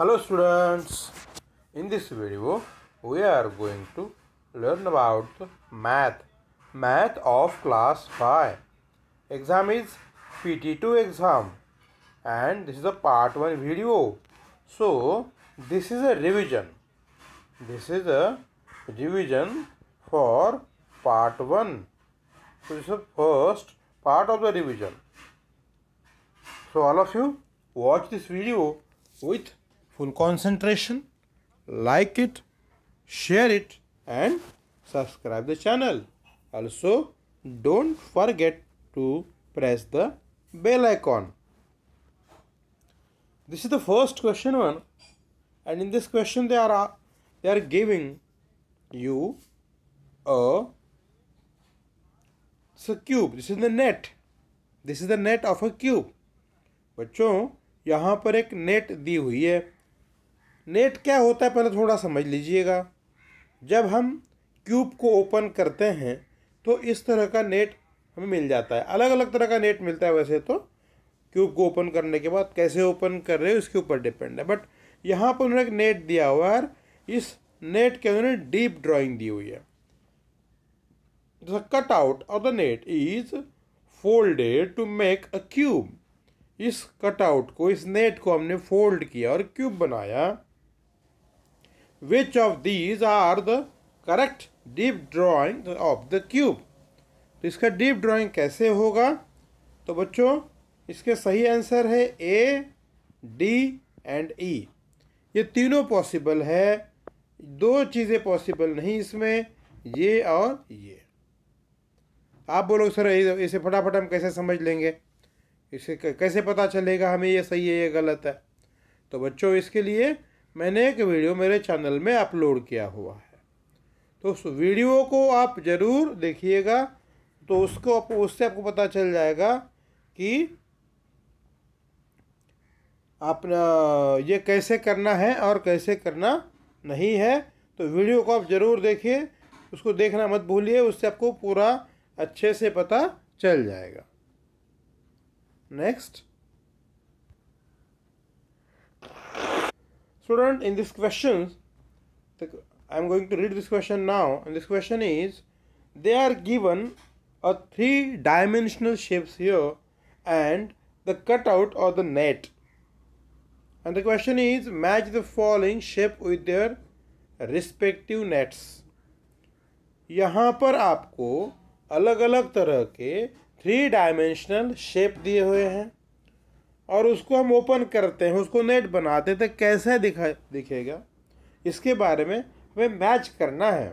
Hello students, in this video we are going to learn about math, math of class 5. Exam is PT2 exam and this is a part 1 video. So this is a revision, this is a revision for part 1. So this is the first part of the revision. So all of you watch this video with full concentration like it share it and subscribe the channel also don't forget to press the bell icon this is the first question one and in this question they are they are giving you a so cube this is the net this is the net of a cube बच्चों यहाँ पर एक net दी हुई है net क्या होता है पहले थोड़ा समझ लीजिएगा जब हम क्यूब को ओपन करते हैं तो इस तरह का नेट हमें मिल जाता है अलग अलग तरह का नेट मिलता है वैसे तो क्यूब को ओपन करने के बाद कैसे ओपन कर रहे हो इसके ऊपर डिपेंड है बट यहाँ पर उन्होंने एक नेट दिया हुआ है इस नेट के उन्होंने डीप ड्राइंग दी हुई है cut out of the net is folded to make a cube इस कट आउट को इस नेट को हमने फोल्ड किया और क्यूब बनाया Which of these are the correct deep drawing of the cube? तो इसका डीप ड्राॅइंग कैसे होगा तो बच्चों इसके सही आंसर है ए डी एंड ई ये तीनों पॉसिबल है दो चीज़ें पॉसिबल नहीं इसमें ये और ये आप बोलो सर इसे फटाफट हम कैसे समझ लेंगे इसे कैसे पता चलेगा हमें ये सही है ये गलत है तो बच्चों इसके लिए मैंने एक वीडियो मेरे चैनल में अपलोड किया हुआ है तो उस वीडियो को आप ज़रूर देखिएगा तो उसको आप उससे आपको पता चल जाएगा कि आप ये कैसे करना है और कैसे करना नहीं है तो वीडियो को आप ज़रूर देखिए उसको देखना मत भूलिए उससे आपको पूरा अच्छे से पता चल जाएगा next Student, in this question, I am going to read this question now. And this question is, they are given a three-dimensional shapes here and the cutout or the net. And the question is, match the following shape with their respective nets. यहाँ पर आपको अलग अलग तरह के three dimensional shape दिए हुए हैं और उसको हम ओपन करते हैं उसको नेट बनाते तो कैसे दिखा दिखेगा इसके बारे में हमें मैच करना है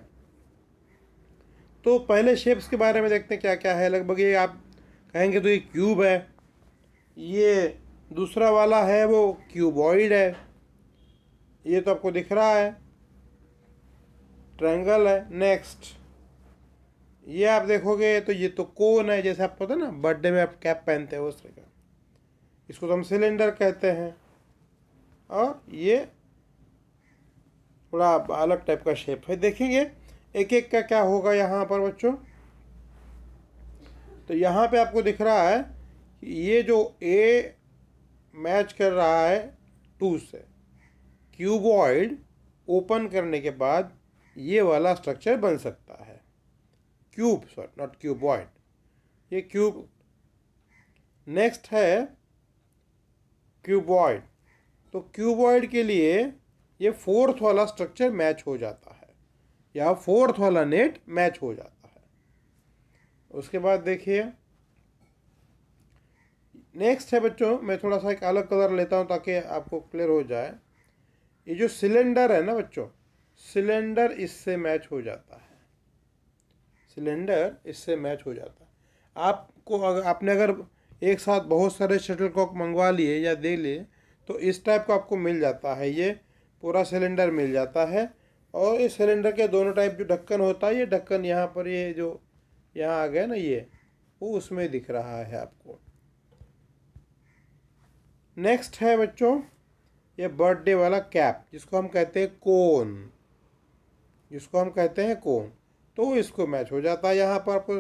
तो पहले शेप्स के बारे में देखते हैं क्या क्या है लगभग ये आप कहेंगे तो ये क्यूब है ये दूसरा वाला है वो क्यूबॉइड है ये तो आपको दिख रहा है ट्रायंगल है नेक्स्ट ये आप देखोगे तो ये तो कोन है जैसे आपको पता ना बर्थडे में आप कैप पहनते हो उस तरह का इसको तो हम सिलेंडर कहते हैं और ये थोड़ा अलग टाइप का शेप है देखेंगे एक एक का क्या होगा यहाँ पर बच्चों तो यहाँ पे आपको दिख रहा है ये जो ए मैच कर रहा है टू से क्यूबॉइड ओपन करने के बाद ये वाला स्ट्रक्चर बन सकता है क्यूब सॉरी नॉट क्यूबॉइड ये क्यूब नेक्स्ट है क्यूबॉइड तो क्यूबॉइड के लिए ये फोर्थ वाला स्ट्रक्चर मैच हो जाता है या फोर्थ वाला नेट मैच हो जाता है उसके बाद देखिए नेक्स्ट है बच्चों मैं थोड़ा सा एक अलग कलर लेता हूँ ताकि आपको क्लियर हो जाए ये जो सिलेंडर है ना बच्चों सिलेंडर इससे मैच हो जाता है सिलेंडर इससे मैच हो जाता है आपको अगर आपने अगर एक साथ बहुत सारे शटल कॉक मंगवा लिए या दे लिए तो इस टाइप का आपको मिल जाता है ये पूरा सिलेंडर मिल जाता है और इस सिलेंडर के दोनों टाइप जो ढक्कन होता है ये ढक्कन यहाँ पर ये जो यहाँ आ गया ना ये वो उसमें दिख रहा है आपको नेक्स्ट है बच्चों ये बर्थडे वाला कैप जिसको हम कहते हैं कोन जिसको हम कहते हैं कोन तो इसको मैच हो जाता है यहाँ पर आपको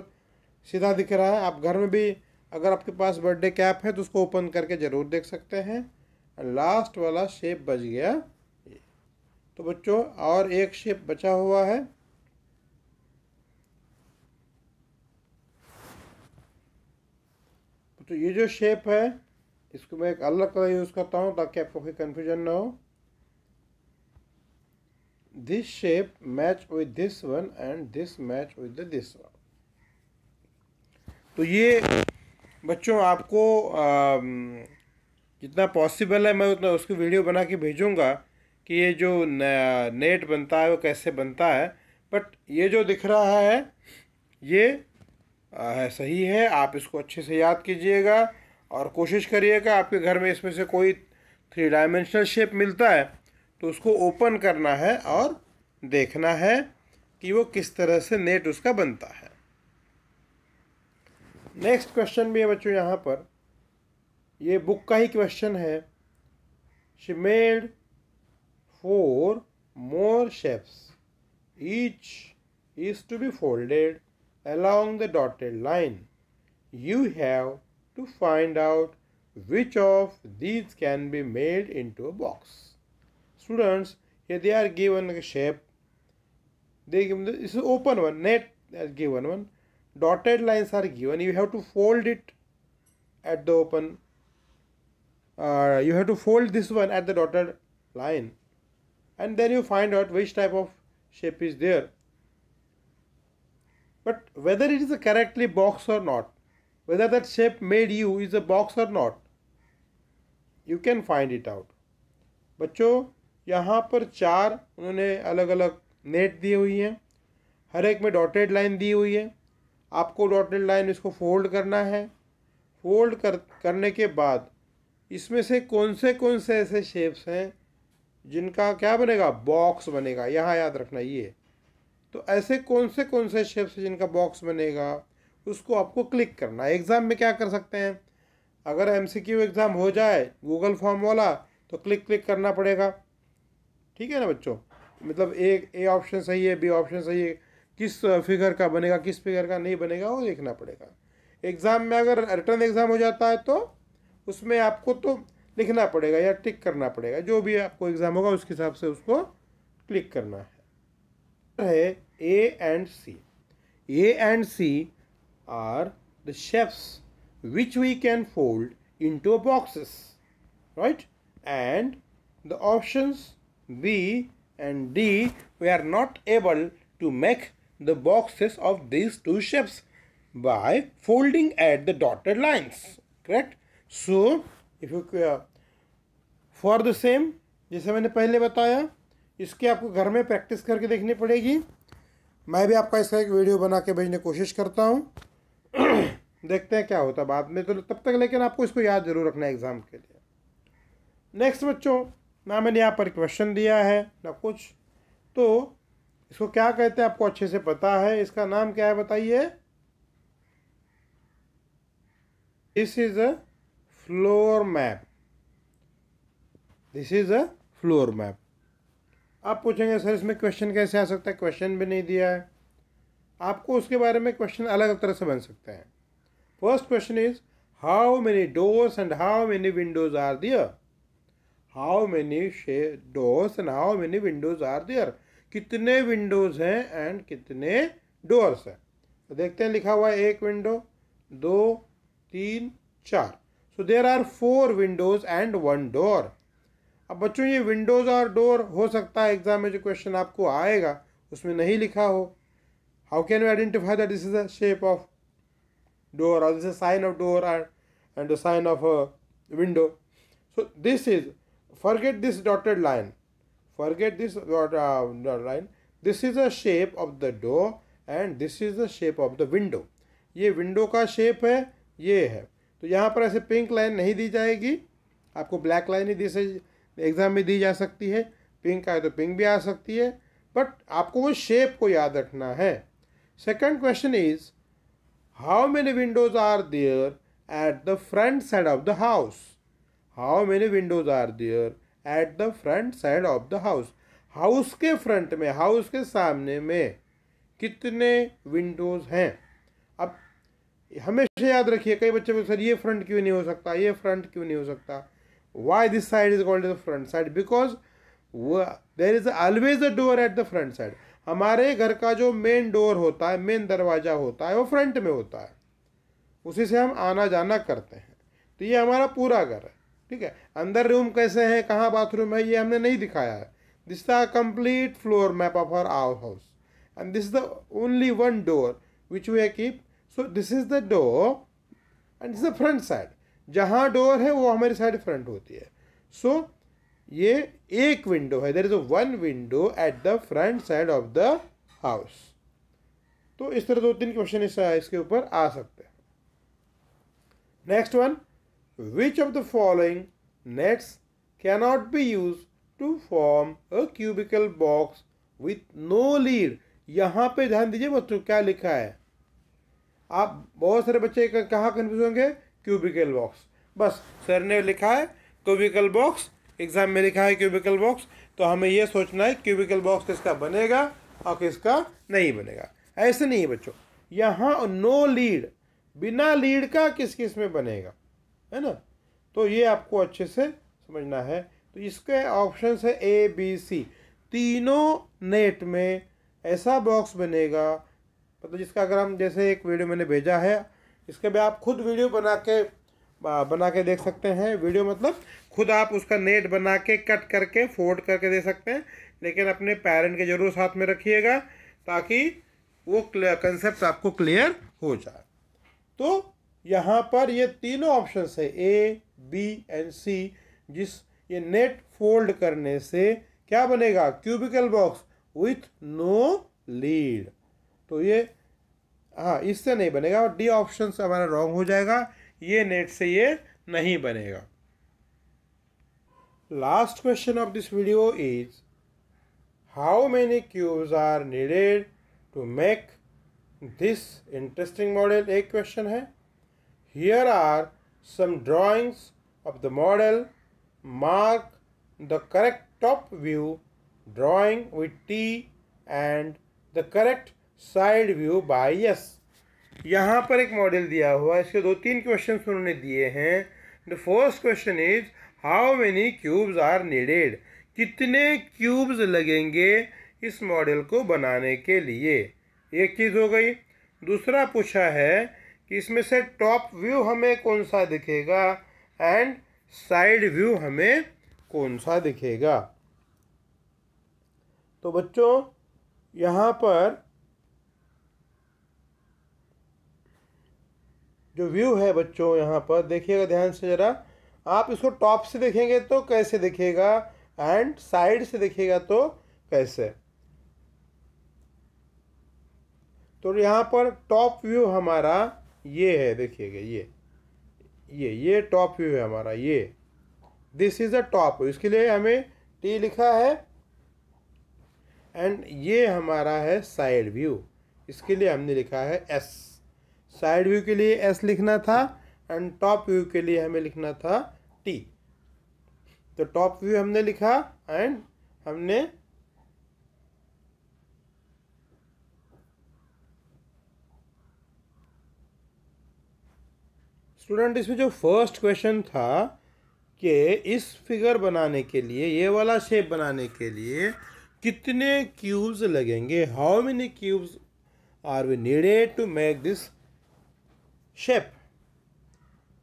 सीधा दिख रहा है आप घर में भी अगर आपके पास बर्थडे कैप है तो उसको ओपन करके ज़रूर देख सकते हैं लास्ट वाला शेप बच गया तो बच्चों और एक शेप बचा हुआ है तो ये जो शेप है इसको मैं एक अलग कलर यूज़ करता हूँ ताकि आपको कोई कन्फ्यूजन ना हो this shape match with this one and this match with this one तो ये बच्चों आपको आ, जितना पॉसिबल है मैं उतना उसकी वीडियो बना के भेजूँगा कि ये जो नेट बनता है वो कैसे बनता है बट ये जो दिख रहा है ये है सही है आप इसको अच्छे से याद कीजिएगा और कोशिश करिएगा आपके घर में इसमें से कोई थ्री डायमेंशनल शेप मिलता है तो उसको ओपन करना है और देखना है कि वो किस तरह से नेट उसका बनता है नेक्स्ट क्वेश्चन भी है बच्चों यहाँ पर ये बुक का ही क्वेश्चन है she made four more shapes each is to be folded along the dotted line you have to find out which of these can be made into a box students ये they are given shape they given is open one net given one dotted lines are given you have to fold it at the open uh, you have to fold this one at the dotted line and then you find out which type of shape is there but whether it is a correctly box or not whether that shape made you is a box or not you can find it out बच्चों यहाँ पर चार उन्होंने अलग अलग net दी हुई हैं हर एक में डॉटेड लाइन दी हुई है आपको डॉटेड लाइन इसको फोल्ड करना है फोल्ड कर करने के बाद इसमें से कौन से कौन से ऐसे शेप्स हैं जिनका क्या बनेगा बॉक्स बनेगा यहाँ याद रखना ये तो ऐसे कौन से कौन से शेप्स जिनका बॉक्स बनेगा उसको आपको क्लिक करना है एग्ज़ाम में क्या कर सकते हैं अगर एम एग्ज़ाम हो जाए गूगल फॉर्म वाला तो क्लिक क्लिक करना पड़ेगा ठीक है ना बच्चों मतलब एक ए ऑप्शन सही है बी ऑप्शन सही है किस फिगर का बनेगा किस फिगर का नहीं बनेगा वो देखना पड़ेगा एग्ज़ाम में अगर रिटर्न एग्ज़ाम हो जाता है तो उसमें आपको तो लिखना पड़ेगा या टिक करना पड़ेगा जो भी आपको एग्ज़ाम होगा उसके हिसाब से उसको क्लिक करना है A and C A and C are the shapes we can fold into boxes right and the options B and D we are not able to make the boxes of these two shapes by folding at the dotted lines correct so if you uh, for the same जैसे मैंने पहले बताया इसके आपको घर में practice करके देखनी पड़ेगी मैं भी आपका इसका एक वीडियो बना के भेजने की कोशिश करता हूँ देखते हैं क्या होता है बाद में तो तब तक लेकिन आपको इसको याद जरूर रखना है एग्ज़ाम के लिए नेक्स्ट बच्चों ना मैंने यहाँ पर क्वेश्चन दिया है ना कुछ तो इसको क्या कहते हैं आपको अच्छे से पता है इसका नाम क्या है बताइए this is a floor map this is a floor map आप पूछेंगे सर इसमें क्वेश्चन कैसे आ सकता है क्वेश्चन भी नहीं दिया है आपको उसके बारे में क्वेश्चन अलग तरह से बन सकते हैं first question is how many doors and how many windows are there how many doors and how many windows are there कितने विंडोज़ हैं एंड कितने डोर्स हैं तो देखते हैं लिखा हुआ है एक विंडो दो तीन चार so there are four windows and one door अब बच्चों ये विंडोज़ और डोर हो सकता है एग्जाम में जो क्वेश्चन आपको आएगा उसमें नहीं लिखा हो how can you identify that this is the shape of door और this is sign of door and and, sign of sign of a this so this is forget forget this uh, line this is the shape of the door and this is the shape of the window ये window का shape है ये है तो यहाँ पर ऐसे pink line नहीं दी जाएगी आपको ब्लैक लाइन ही दी एग्ज़ाम में दी जा सकती है पिंक आए तो पिंक भी आ सकती है बट आपको वो शेप को याद रखना है second question is how many windows are there at the front side of the house how many windows are there at the front side of the house house के फ्रंट में house के सामने में कितने विंडोज़ हैं अब हमेशा याद रखिए कई बच्चे सर ये फ्रंट क्यों नहीं हो सकता ये फ्रंट क्यों नहीं हो सकता why this side is called the front side because there is always a door at the front side हमारे घर का जो मेन डोर होता है मेन दरवाज़ा होता है वो फ्रंट में होता है उसी से हम आना जाना करते हैं तो ये हमारा पूरा घर है ठीक है अंदर रूम कैसे हैं कहाँ बाथरूम है ये हमने नहीं दिखाया है this the complete floor map of are our house and this the only one door which we keep so this is the door and is the front side जहाँ डोर है वो हमारी साइड फ्रंट होती है सो so, ये एक window है there is a one window at the front side of the house तो इस तरह दो तीन क्वेश्चन इसके ऊपर आ सकते हैं next one Which of the following nets cannot be used to form a cubical box with no lid? यहाँ पे ध्यान दीजिए बच्चों क्या लिखा है आप बहुत सारे बच्चे कहाँ कन्फ्यूज होंगे क्यूबिकल बॉक्स बस सर ने लिखा है क्यूबिकल बॉक्स एग्जाम में लिखा है क्यूबिकल बॉक्स तो हमें यह सोचना है क्यूबिकल बॉक्स किसका बनेगा और किसका नहीं बनेगा ऐसे नहीं है बच्चों यहाँ नो लीड बिना लीड का किस किस में बनेगा है ना तो ये आपको अच्छे से समझना है तो इसके ऑप्शन है ए बी सी तीनों नेट में ऐसा बॉक्स बनेगा मतलब जिसका अगर हम जैसे एक वीडियो मैंने भेजा है इसके भी आप खुद वीडियो बना के बना के देख सकते हैं वीडियो मतलब खुद आप उसका नेट बना के कट करके फोल्ड करके दे सकते हैं लेकिन अपने पेरेंट के जरूर साथ में रखिएगा ताकि वो कंसेप्ट आपको क्लियर हो जाए तो यहाँ पर ये तीनों ऑप्शन है ए बी एंड सी जिस ये नेट फोल्ड करने से क्या बनेगा cubical box with no lid तो ये हाँ इससे नहीं बनेगा और डी ऑप्शन हमारा रॉन्ग हो जाएगा ये नेट से ये नहीं बनेगा last question of this video is how many cubes are needed to make this interesting model एक क्वेश्चन है Here are some drawings of the model. Mark the correct top view drawing with T and the correct side view by yes यहाँ पर एक model दिया हुआ है इसके दो तीन क्वेश्चन उन्होंने दिए हैं the first question is how many cubes are needed कितने क्यूब्स लगेंगे इस मॉडल को बनाने के लिए एक चीज़ हो गई दूसरा पूछा है कि इसमें से टॉप व्यू हमें कौन सा दिखेगा एंड साइड व्यू हमें कौन सा दिखेगा तो बच्चों यहाँ पर जो व्यू है बच्चों यहाँ पर देखिएगा ध्यान से ज़रा आप इसको टॉप से देखेंगे तो कैसे दिखेगा एंड साइड से दिखेगा तो कैसे तो यहाँ पर टॉप व्यू हमारा ये है देखिएगा ये ये ये टॉप व्यू है हमारा ये दिस इज़ अ टॉप इसके लिए हमें टी लिखा है एंड ये हमारा है साइड व्यू इसके लिए हमने लिखा है एस साइड व्यू के लिए एस लिखना था एंड टॉप व्यू के लिए हमें लिखना था टी तो टॉप व्यू हमने लिखा एंड हमने स्टूडेंट इसमें जो फर्स्ट क्वेश्चन था कि इस फिगर बनाने के लिए ये वाला शेप बनाने के लिए कितने क्यूब्स लगेंगे how many cubes are we needed to make this shape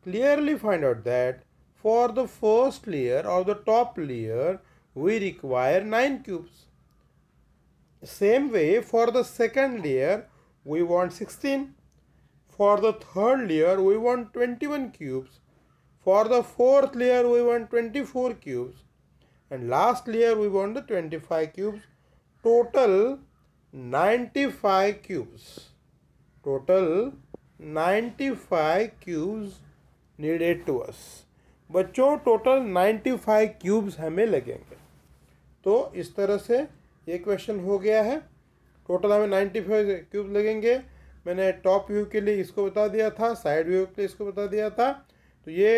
clearly find out that for the first layer और the top layer we require nine cubes same way for the second layer we want sixteen For the third layer, we want 21 cubes. For the fourth layer, we want 24 cubes. And last layer, we want the 25 cubes. Total 95 cubes. Total 95 cubes needed to us. बच्चों total 95 cubes हमें लगेंगे तो इस तरह से ये question हो गया है टोटल हमें 95 क्यूब लगेंगे मैंने टॉप व्यू के लिए इसको बता दिया था साइड व्यू के लिए इसको बता दिया था तो ये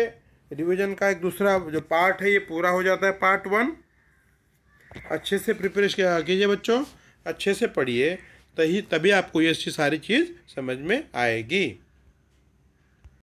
रिवीजन का एक दूसरा जो पार्ट है ये पूरा हो जाता है पार्ट वन अच्छे से प्रिपरेश कीजिए बच्चों अच्छे से पढ़िए तभी तभी आपको ये सारी चीज़ समझ में आएगी